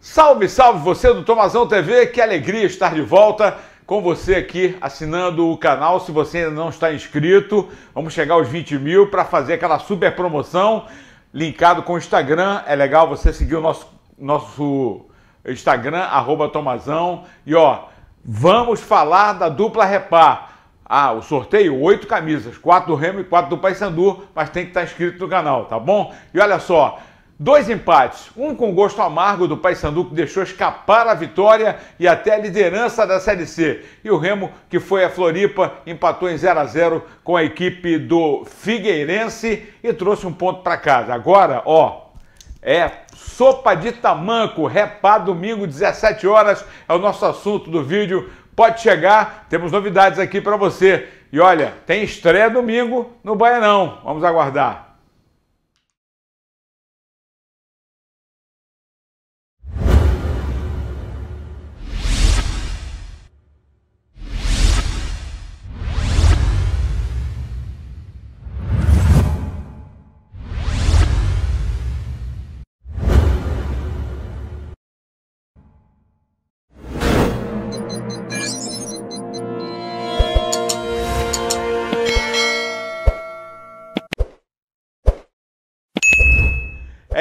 Salve, salve você do Tomazão TV, que alegria estar de volta com você aqui assinando o canal. Se você ainda não está inscrito, vamos chegar aos 20 mil para fazer aquela super promoção linkado com o Instagram. É legal você seguir o nosso, nosso Instagram, arroba Tomazão. E ó, vamos falar da dupla repá. Ah, o sorteio, oito camisas, quatro do Remo e quatro do Paysandu, mas tem que estar tá inscrito no canal, tá bom? E olha só, Dois empates, um com gosto amargo do Paysandu que deixou escapar a vitória e até a liderança da Série C. E o Remo, que foi a Floripa, empatou em 0 a 0 com a equipe do Figueirense e trouxe um ponto para casa. Agora, ó, é sopa de tamanco, repá domingo 17 horas é o nosso assunto do vídeo. Pode chegar, temos novidades aqui para você. E olha, tem estreia domingo no Baianão. Vamos aguardar.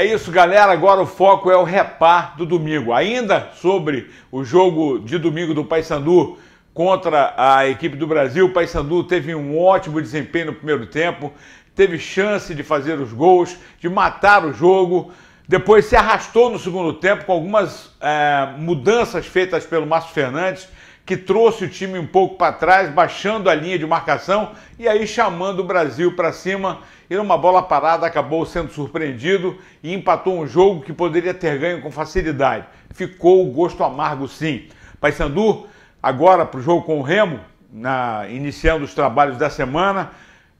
É isso, galera. Agora o foco é o reparto do domingo. Ainda sobre o jogo de domingo do Paysandu contra a equipe do Brasil, o Paysandu teve um ótimo desempenho no primeiro tempo, teve chance de fazer os gols, de matar o jogo. Depois se arrastou no segundo tempo com algumas é, mudanças feitas pelo Márcio Fernandes que trouxe o time um pouco para trás, baixando a linha de marcação e aí chamando o Brasil para cima. E numa bola parada acabou sendo surpreendido e empatou um jogo que poderia ter ganho com facilidade. Ficou o gosto amargo, sim. Paysandu, agora para o jogo com o Remo, na, iniciando os trabalhos da semana.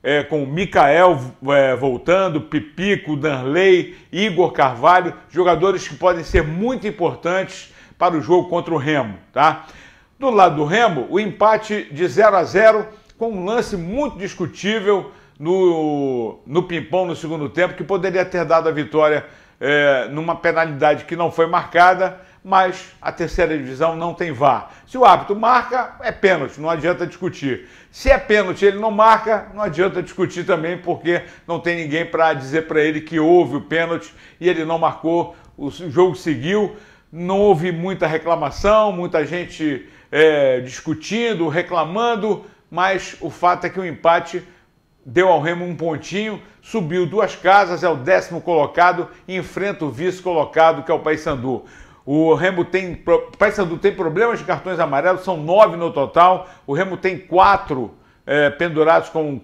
É, com o Mikael é, voltando, Pipico, Danley, Igor Carvalho, jogadores que podem ser muito importantes para o jogo contra o Remo, tá? Do lado do Remo, o empate de 0 a 0 com um lance muito discutível no, no pimpão no segundo tempo, que poderia ter dado a vitória é, numa penalidade que não foi marcada, mas a terceira divisão não tem vá Se o árbitro marca, é pênalti, não adianta discutir. Se é pênalti ele não marca, não adianta discutir também, porque não tem ninguém para dizer para ele que houve o pênalti e ele não marcou, o jogo seguiu não houve muita reclamação, muita gente é, discutindo, reclamando, mas o fato é que o empate deu ao Remo um pontinho, subiu duas casas, é o décimo colocado e enfrenta o vice-colocado, que é o Paysandu. O Remo tem. O Paysandu tem problemas de cartões amarelos, são nove no total. O Remo tem quatro é, pendurados com,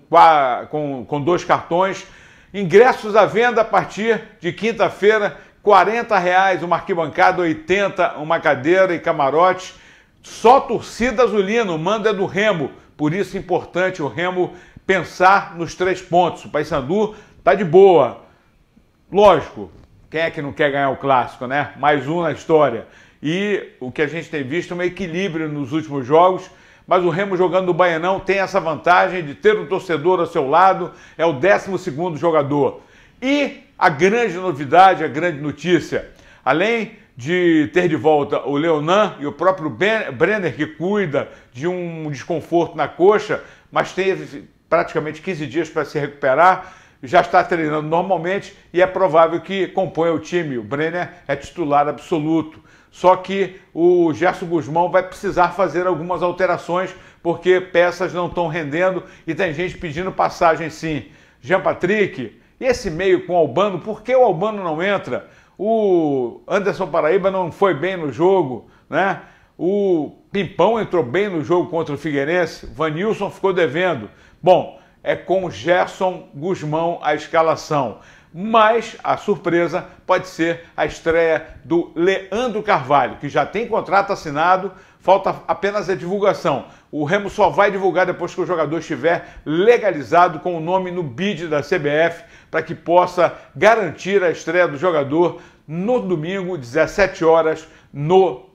com, com dois cartões. Ingressos à venda a partir de quinta-feira 40 reais uma arquibancada, 80 uma cadeira e camarote. Só torcida azulina, o mando é do Remo. Por isso é importante o Remo pensar nos três pontos. O Paysandu tá de boa. Lógico, quem é que não quer ganhar o clássico, né? Mais um na história. E o que a gente tem visto é um equilíbrio nos últimos jogos mas o Remo jogando no Baianão tem essa vantagem de ter um torcedor ao seu lado, é o 12 segundo jogador. E a grande novidade, a grande notícia, além de ter de volta o Leonan e o próprio Brenner, que cuida de um desconforto na coxa, mas teve praticamente 15 dias para se recuperar, já está treinando normalmente e é provável que componha o time. O Brenner é titular absoluto. Só que o Gerson Guzmão vai precisar fazer algumas alterações porque peças não estão rendendo e tem gente pedindo passagem sim. Jean Patrick, esse meio com o Albano, por que o Albano não entra? O Anderson Paraíba não foi bem no jogo, né? O Pimpão entrou bem no jogo contra o Figueirense, Vanilson ficou devendo. Bom, é com Gerson Guzmão a escalação mas a surpresa pode ser a estreia do Leandro Carvalho, que já tem contrato assinado, falta apenas a divulgação. O Remo só vai divulgar depois que o jogador estiver legalizado com o nome no bid da CBF, para que possa garantir a estreia do jogador no domingo, 17 horas, no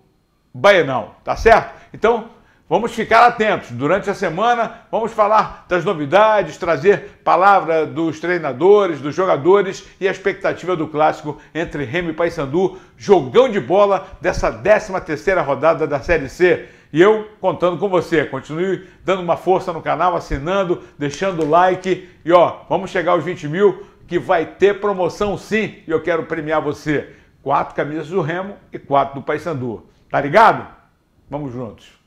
Baianão, tá certo? Então, Vamos ficar atentos. Durante a semana, vamos falar das novidades, trazer palavra dos treinadores, dos jogadores e a expectativa do clássico entre Remy e Paysandu, jogão de bola dessa 13ª rodada da Série C. E eu contando com você. Continue dando uma força no canal, assinando, deixando o like. E ó, vamos chegar aos 20 mil, que vai ter promoção sim. E eu quero premiar você. Quatro camisas do Remo e quatro do Paysandu. Tá ligado? Vamos juntos.